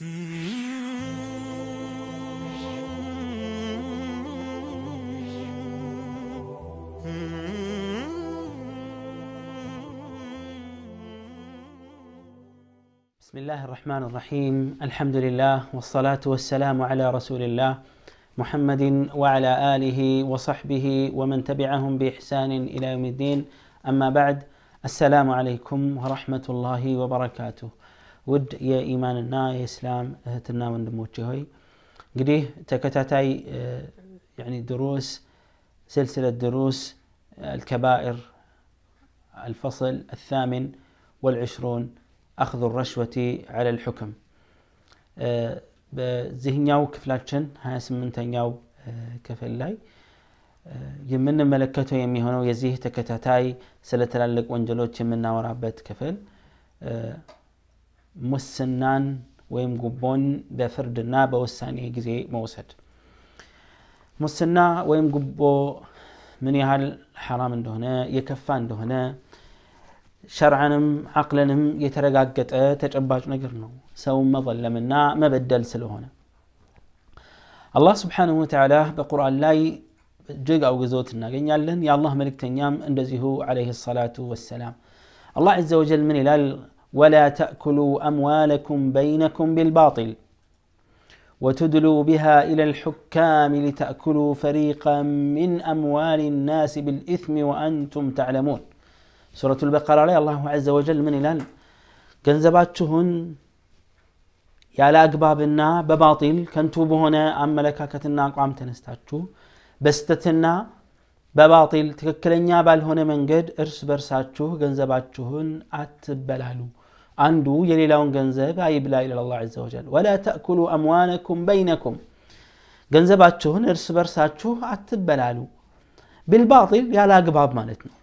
بسم الله الرحمن الرحيم الحمد لله والصلاة والسلام على رسول الله محمد وعلى آله وصحبه ومن تبعهم بإحسان إلى يوم الدين أما بعد السلام عليكم ورحمة الله وبركاته ውድ የኢማንና የእስላም እህትና ወንድሞች ሆይ እንግዲህ ተከታታይ ድሩስ سلسلة دروس الكبائر الفصل الثامن والعشرون أخذ الرشوة على الحكم በዚህኛው ክፍላችን 28ኛው ክፍል ላይ የምንመለከተው የሚሆነው የዚህ ተከታታይ ስለ ትላልቅ ወንጀሎች የምናወራበት ክፍል ሙስናን ወይም ጉቦን በፍርድና በውሳኔ ጊዜ መውሰድ ሙስና ወይም ጉቦ ምን ያህል ሐራም እንደሆነ የከፋ እንደሆነ ሸርዓንም አቅልንም የተረጋገጠ ተጨባጭ ነገር ነው ሰውን መظለምና መበደል ስለሆነ አላህ ስብሓንሁ ወተዓላ በቁርአን ላይ እጅግ አውግዞት እናገኛለን የአላህ መልእክተኛም እንደዚሁ አለህ ሰላቱ ወሰላም አላህ ዘ ወጀል ምን ይላል ولا تأكلوا أموالكم بينكم بالباطل وتدلوا بها إلى الحكام لتأكلوا فريقا من أموال الناس بالإثم وأنتم تعلمون سورة البقرة عليه الله عز وجل من إلال قنزباتهن يا لأقبابنا بباطل كنتوب هنا أم ملكاكتنا قام تنستاتشو بستتنا بباطل تككلن يا بال هنا من قد إرس برساتشو قنزباتشهن أتبلالو አንዱ የሌላውን ገንዘብ አይብላ ይላል አላህ ዘ ወጀል ወላ ተእኩሉ አምዋነኩም በይነኩም ገንዘባችሁን እርስ በርሳችሁ አትበላሉ ቢልባጢል ያለ አግባብ ማለት ነው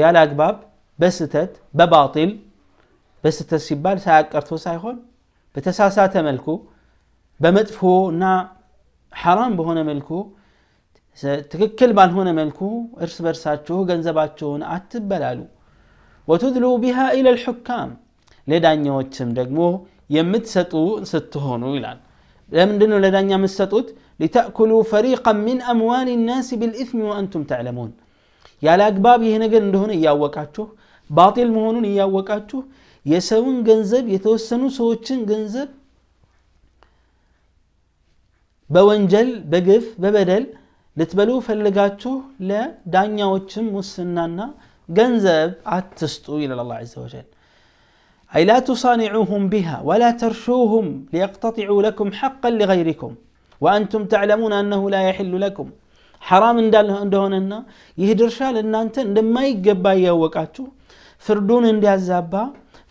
ያለ አግባብ በስተት በባጢል በስተት ሲባል ሳያቀርቶ ሳይሆን በተሳሳተ መልኩ በመጥፎ እና ሐራም በሆነ መልኩ ትክክል ባልሆነ መልኩ እርስ በርሳችሁ ገንዘባችሁን አትበላሉ ወትድሉ ቢሃ ኢለ ልሑካም ለዳኛዎችም ደግሞ የምትሰጡ ስትሆኑ ይላል ለምንድን ነው ለዳኛ የምትሰጡት ሊተእኩሉ ፈሪቀን ሚን አምዋል ናስ ብልኢትሚ ወአንቱም ተዕለሙን ያለ አግባብ ይሄ ነገር እንደሆነ እያወቃችሁ ባጢል መሆኑን እያወቃችሁ የሰውን ገንዘብ የተወሰኑ ሰዎችን ገንዘብ በወንጀል በግፍ በበደል ልትበሉ ፈልጋችሁ ለዳኛዎችም ሙስናና ገንዘብ አትስጡ ይላል አላ ዘ ወጀል أي لا تصانعوهم بها ولا ترشوهم ليقتطعوا لكم حقا لغيركم وأنتم تعلمون أنه لا يحل لكم حرام إن دال عندهن إن يهدرشال إن أنت لما يجبا يوقعتو فردون إن دي الزبا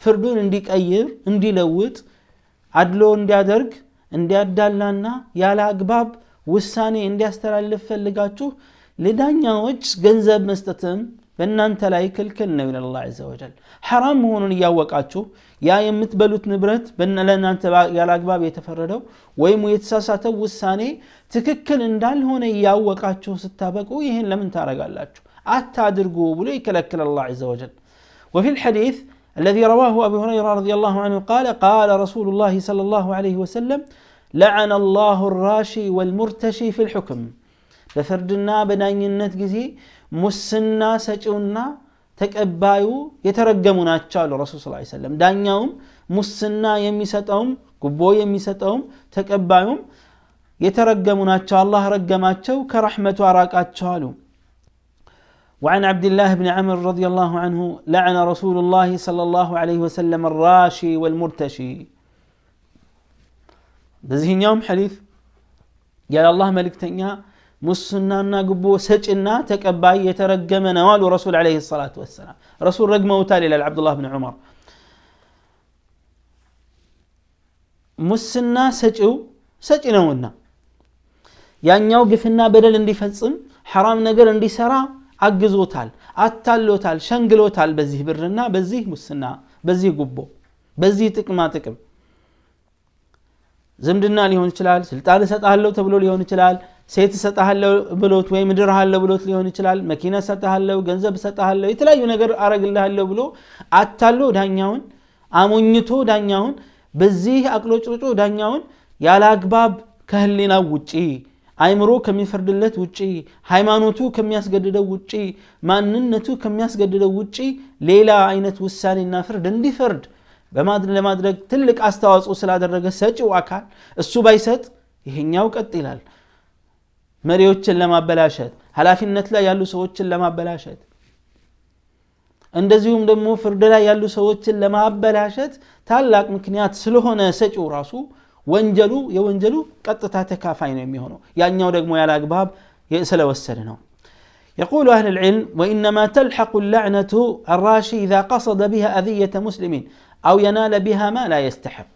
فردون إن ديك أير إن دي لوت عدلو إن دي إن دي الدالنا يا لا أقباب والثاني إن دي استرال لف اللي قاتو لدان يوجس جنزب مستتم በእናንተ ላይ ክልክል ነው ይላል አላ ዘ ወጀል ሐራም መሆኑን እያወቃችሁ ያ የምትበሉት ንብረት ለእናንተ ያላግባብ የተፈረደው ወይም የተሳሳተው ውሳኔ ትክክል እንዳልሆነ እያወቃችሁ ስታበቁ ይህን ለምን ታረጋላችሁ አታድርጉ ብሎ ይከለክል አላ ዘ ወጀል وفي الحديث الذي رواه أبي هريرة رضي الله عنه قال قال رسول الله صلى الله عليه وسلم لعن الله الراشي والمرتشي في الحكم بفردنا بناين نتجزي ሙስና ሰጪውና ተቀባዩ የተረገሙ ናቸው አሉ ረሱል ስ ሰለም ዳኛውም ሙስና የሚሰጠውም ጉቦ የሚሰጠውም ተቀባዩም የተረገሙ ናቸው አላህ ረገማቸው ከረሕመቱ አራቃቸው አሉ وعن عبد الله بن عمر رضي الله عنه لعن رسول الله صلى الله عليه وسلم الراشي والمرتشي بزهن يوم حديث قال الله ملك تنيا ሙስናና ግቦ ሰጭና ተቀባይ የተረገመ ነው አሉ ረሱል አለ ሰላት ወሰላም ረሱል ረግመውታል ይላል አብዱላህ ብን ዑመር ሙስና ሰጪው ሰጪ ነውና ያኛው ግፍና በደል እንዲፈጽም ሐራም ነገር እንዲሰራ አግዞታል አታሎታል ሸንግሎታል በዚህ ብርና በዚህ ሙስና በዚህ ጉቦ በዚህ ጥቅማ ጥቅም ዝምድና ሊሆን ይችላል ስልጣን እሰጣለሁ ተብሎ ሊሆን ይችላል ሴት እሰጠሃለው ብሎት ወይም እድርሃለሁ ብሎት ሊሆን ይችላል መኪና እሰጠሃለሁ ገንዘብ እሰጠሃለሁ የተለያዩ ነገር አረግልሃለሁ ብሎ አታሎ ዳኛውን አሞኝቶ ዳኛውን በዚህ አቅሎጭርጮ ዳኛውን ያለ አግባብ ከህሊናው ውጪ አይምሮ ከሚፈርድለት ውጪ ሃይማኖቱ ከሚያስገድደው ውጪ ማንነቱ ከሚያስገድደው ውጪ ሌላ አይነት ውሳኔና ፍርድ እንዲፈርድ ለማድረግ ትልቅ አስተዋጽኦ ስላደረገ ሰጪው አካል እሱ ባይሰጥ ይሄኛው ቀጥ ይላል መሪዎችን ለማበላሸት ኃላፊነት ላይ ያሉ ሰዎችን ለማበላሸት እንደዚሁም ደግሞ ፍርድ ላይ ያሉ ሰዎችን ለማበላሸት ታላቅ ምክንያት ስለሆነ ሰጪው ራሱ ወንጀሉ የወንጀሉ ቀጥታ ተካፋይ ነው የሚሆነው ያኛው ደግሞ ያለ አግባብ ስለወሰድ ነው يقول أهل العلم وإنما تلحق اللعنة الراشي إذا قصد بها أذية مسلمين أو ينال بها ما لا يستحق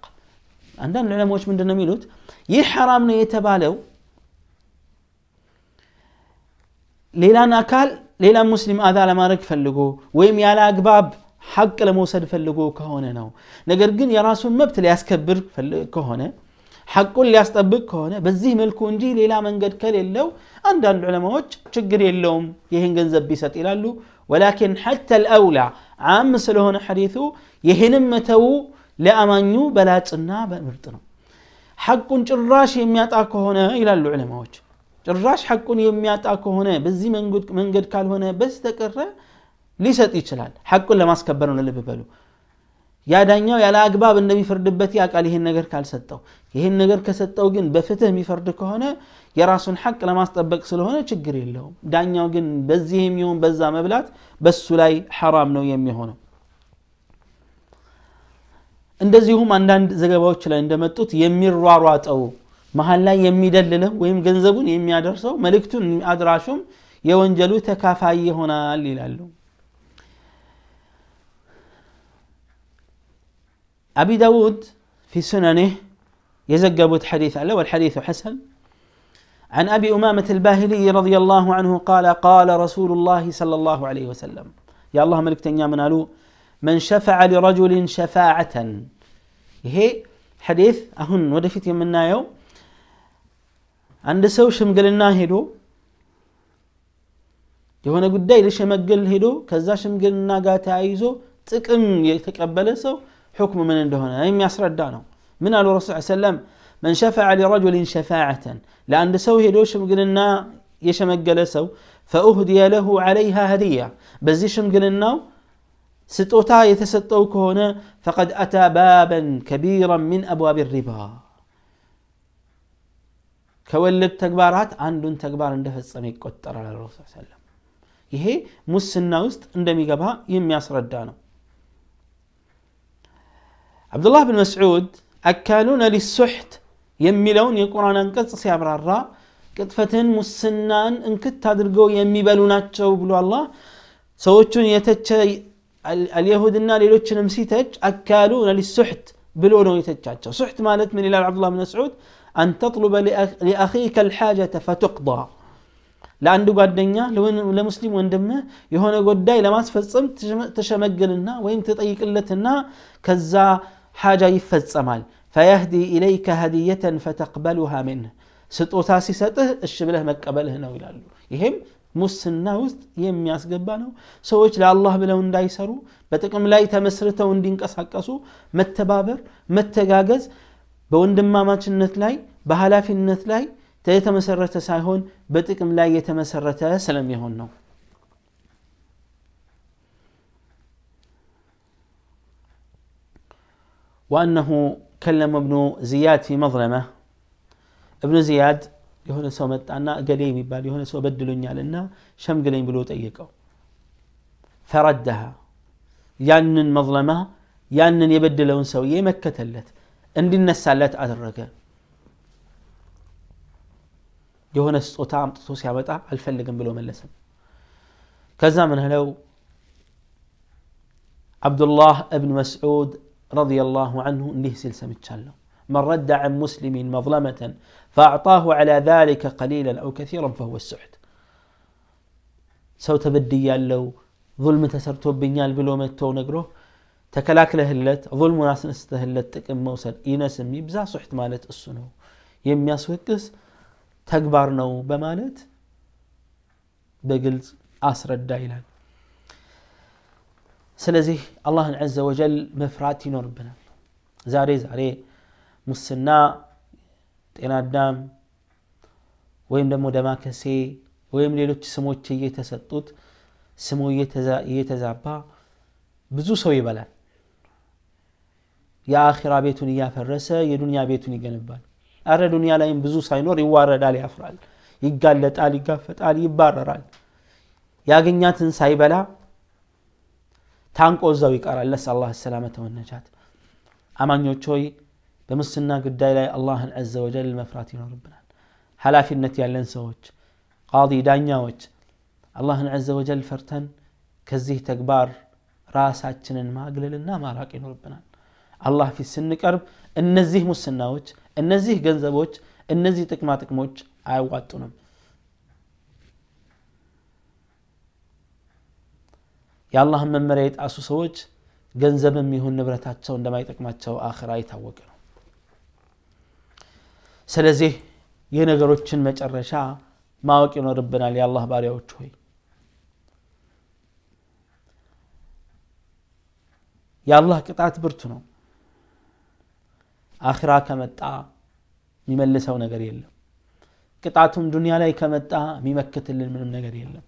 عندنا العلماء وش من دنا ميلوت يحرام يتبالو ሌላን አካል ሌላን ሙስሊም አዛ ለማድረግ ፈልጎ ወይም ያለ አግባብ ሐቅ ለመውሰድ ፈልጎ ከሆነ ነው ነገር ግን የራሱን መብት ሊያስከብር ከሆነ ሐቁን ሊያስጠብቅ ከሆነ በዚህ መልኩ እንጂ ሌላ መንገድ ከሌለው አንዳንድ ዑለማዎች ችግር የለውም ይህን ገንዘብ ቢሰጥ ይላሉ ወላኪን ሐተ ልአውላ አም ስለሆነ ሐዲቱ ይህንም መተው ለአማኙ በላጭና በምርጥ ነው ሐቁን ጭራሽ የሚያጣ ከሆነ ይላሉ ዑለማዎች ጭራሽ ሐቁን የሚያጣ ከሆነ በዚህ መንገድ ካልሆነ በስተቀረ ሊሰጥ ይችላል። ሐቁን ለማስከበር ነው። ልብ በሉ። ያ ዳኛው ያለ አግባብ እንደሚፈርድበት ያቃል ይህን ነገር ካልሰጠው፣ ይህን ነገር ከሰጠው ግን በፍትህ የሚፈርድ ከሆነ የራሱን ሐቅ ለማስጠበቅ ስለሆነ ችግር የለውም። ዳኛው ግን በዚህ የሚሆን በዛ መብላት በሱ ላይ ሐራም ነው የሚሆነው። እንደዚሁም አንዳንድ ዘገባዎች ላይ እንደመጡት የሚሯሯጠው መሀል ويم የሚደልለው ወይም ገንዘቡን የሚያደርሰው መልእክቱን አድራሹም የወንጀሉ هنا ይሆናል ይላሉ أبي داود في سننه يزقبت حديث عليه والحديث حسن عن أبي أمامة الباهلي رضي الله عنه قال قال رسول الله صلى الله عليه وسلم يا الله ملك تنيا ألو من شفع لرجل شفاعة هي حديث أهن ودفت يمنا يوم አንድ ሰው ሽምግልና ሄዶ የሆነ ጉዳይ ልሸመግል ሄዶ كذا ሽምግልና ጋር ተያይዞ ጥቅም የተቀበለ سو حكم من هنا ايم يسرد ነው من قال الرسول صلى الله عليه وسلم من شفع لرجل شفاعة لأن سو هدو شمقلنا يشمقل سو فأهدي له عليها هدية بزي شمقلنا ستوتا يتستوك هنا فقد أتى بابا كبيرا من أبواب الربا ከወለድ ተግባራት አንዱን ተግባር እንደፈጸመ ይቆጠራል አለ ረሱ ሰለም ይሄ ሙስና ውስጥ እንደሚገባ የሚያስረዳ ነው አብዱላህ ብን መስዑድ አካሉነ ሊሱሕት የሚለውን የቁርአን አንቀጽ ሲያብራራ ቅጥፈትን ሙስናን እንክት አድርገው የሚበሉ ናቸው ብሎ አላህ ሰዎቹን የተቸ አልየሁድና ሌሎችንም ሲተች አካሉነ ሊሱሕት ብሎ ነው የተቻቸው ሱሕት ማለት ምን ይላል አብዱላህ ብን መስዑድ أن تطلب لأخيك الحاجة فتقضى لأن دبادنيا لوين لمسلم وندمه يهون قد داي لما تفصم تشمق لنا وين تطيق لتنا كذا حاجة يفصمال فيهدي إليك هدية فتقبلها منه ستو تاسي ستو الشبله مكبله نويلالو يهم مسنا وست يم ياس قبانو سويش لا الله بلون دايسرو بتقم لاي تمسرته وندين قصاقصو متبابر بوندم ما ماچنت لاي በሀላፊነት ላይ የተመሰረተ ሳይሆን በጥቅም ላይ የተመሰረተ ስለሚሆን ነው وأنه كلم ابن زياد في مظلمة ابن زياد يهون سو متعنا قليم يبال يهون سو بدلون يالنا شم قليم بلوت أيكو فردها يانن مظلمة يانن يبدلون مكة يمكتلت عند النسالات أدركه يهون استوتا عم تتوسي عم تقع الفل جنب لهم اللسم كذا من هلو عبد الله ابن مسعود رضي الله عنه انه سلسم تشالو من رد عن مسلم مظلمة فأعطاه على ذلك قليلا أو كثيرا فهو السحت سوت بدي لو ظلم تسرتو بنيال بلو متو نقره تكلاك لهلت ظلم ناس نستهلت تكم موسل ينسم ميبزا سحت مالت السنو يم ياسوكس تكبر نو بمانت بقلت أسر الدايلة سلزيه الله عز وجل مفراتي نور بنا زاري زاري مسنا تينا الدام ويم دمو دما كسي ويم ليلو تسمو تشي يتسطوت سمو يتزا يتزابا بزو سوي بلا يا آخرة بيتوني يا فرسة يا دنيا بيتوني جنبال አረ ዱንያ ላይም ብዙ ሳይኖር ይዋረዳል ያፍራል ይጋለጣል ይጋፈጣል ይባረራል ያገኛትን ሳይበላ ታንቆ እዛው ይቀራል ነስ አላህ ሰላመተ ወነጃት አማኞች ሆይ በሙስና ጉዳይ ላይ አላህን አዘ ወጀል መፍራት ይኖርብናል ኃላፊነት ያለን ሰዎች ቃዲ ዳኛዎች አላህን አዘ ወጀል ፈርተን ከዚህ ተግባር ራሳችንን ማግለልና ማራቅ ይኖርብናል አላህ ፊት ስንቀርብ እነዚህ ሙስናዎች እነዚህ ገንዘቦች እነዚህ ጥቅማ ጥቅሞች አያዋጡንም የአላህን መመሪያ የጣሱ ሰዎች ገንዘብም ይሁን ንብረታቸው እንደማይጠቅማቸው አኸራ የታወቀ ነው ስለዚህ የነገሮችን መጨረሻ ማወቅ ይኖርብናል የአላህ ባሪያዎች ሆይ የአላህ ቅጣት ብርቱ ነው አኽራ ከመጣ የሚመልሰው ነገር የለም። ቅጣቱም ዱንያ ላይ ከመጣ የሚመክትልን ምንም ነገር የለም።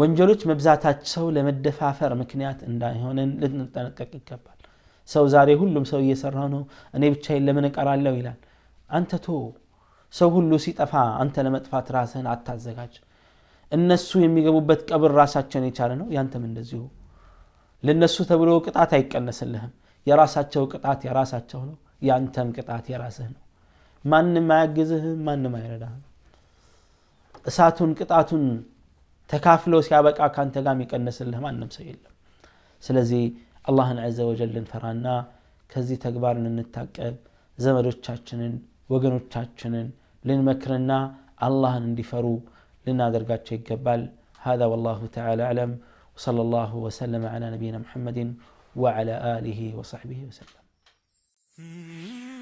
ወንጀሎች መብዛታቸው ለመደፋፈር ምክንያት እንዳይሆነን ልንጠነቀቅ ይገባል። ሰው ዛሬ ሁሉም ሰው እየሰራ ነው፣ እኔ ብቻዬን ለምን እቀራለሁ ይላል። አንተ ቶ ሰው ሁሉ ሲጠፋ አንተ ለመጥፋት ራስህን አታዘጋጅ። እነሱ የሚገቡበት ቀብር ራሳቸውን የቻለ ነው፣ ያንተም እንደዚሁ። ለነሱ ተብሎ ቅጣት አይቀነስልህም። የራሳቸው ቅጣት የራሳቸው ነው ያንተም ቅጣት የራስህ ነው ማንም አያግዝህ ማንም አይረዳህ እሳቱን ቅጣቱን ተካፍሎ ሲያበቃ ካንተ ጋር የሚቀንስልህ ማንም ሰው የለም ስለዚህ አላህን ዘ ወጀል እንፈራና ከዚህ ተግባር እንታቀብ ዘመዶቻችንን ወገኖቻችንን ልንመክርና አላህን እንዲፈሩ ልናደርጋቸው ይገባል هذا والله تعالى أعلم وصلى الله وسلم على نبينا محمد وعلى آله وصحبه وسلم hmm.